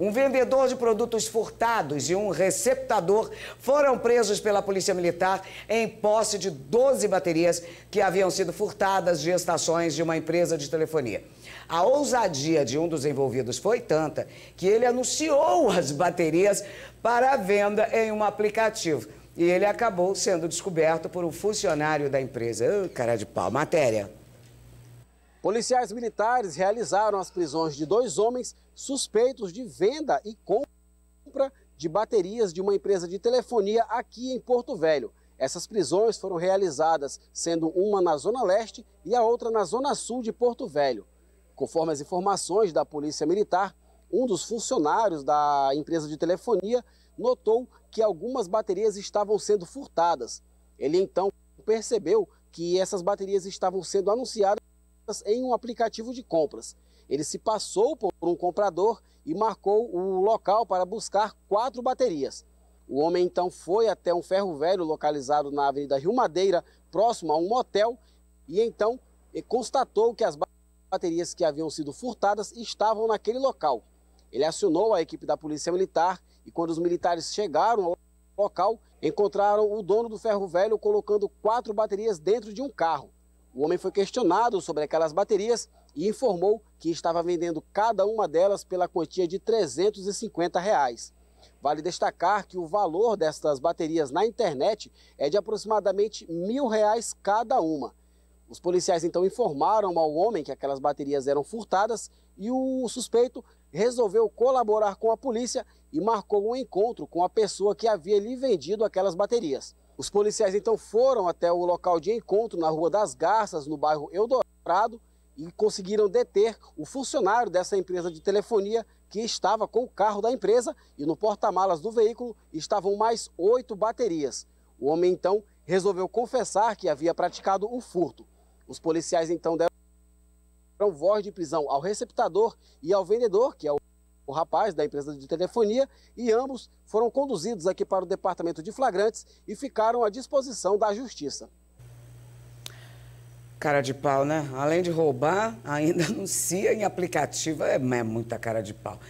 Um vendedor de produtos furtados e um receptador foram presos pela Polícia Militar em posse de 12 baterias que haviam sido furtadas de estações de uma empresa de telefonia. A ousadia de um dos envolvidos foi tanta que ele anunciou as baterias para venda em um aplicativo. E ele acabou sendo descoberto por um funcionário da empresa. Oh, cara de pau, matéria. Policiais militares realizaram as prisões de dois homens suspeitos de venda e compra de baterias de uma empresa de telefonia aqui em Porto Velho. Essas prisões foram realizadas, sendo uma na Zona Leste e a outra na Zona Sul de Porto Velho. Conforme as informações da Polícia Militar, um dos funcionários da empresa de telefonia notou que algumas baterias estavam sendo furtadas. Ele então percebeu que essas baterias estavam sendo anunciadas em um aplicativo de compras. Ele se passou por um comprador e marcou o local para buscar quatro baterias. O homem então foi até um ferro velho localizado na Avenida Rio Madeira, próximo a um motel, e então constatou que as baterias que haviam sido furtadas estavam naquele local. Ele acionou a equipe da Polícia Militar e, quando os militares chegaram ao local, encontraram o dono do ferro velho colocando quatro baterias dentro de um carro. O homem foi questionado sobre aquelas baterias e informou que estava vendendo cada uma delas pela quantia de 350 reais. Vale destacar que o valor destas baterias na internet é de aproximadamente mil reais cada uma. Os policiais então informaram ao homem que aquelas baterias eram furtadas e o suspeito resolveu colaborar com a polícia e marcou um encontro com a pessoa que havia lhe vendido aquelas baterias. Os policiais então foram até o local de encontro na Rua das Garças, no bairro Eldorado, e conseguiram deter o funcionário dessa empresa de telefonia que estava com o carro da empresa e no porta-malas do veículo estavam mais oito baterias. O homem então resolveu confessar que havia praticado o furto. Os policiais então deram voz de prisão ao receptador e ao vendedor, que é o o rapaz da empresa de telefonia e ambos foram conduzidos aqui para o departamento de flagrantes e ficaram à disposição da justiça. Cara de pau, né? Além de roubar, ainda anuncia em aplicativo. É, é muita cara de pau.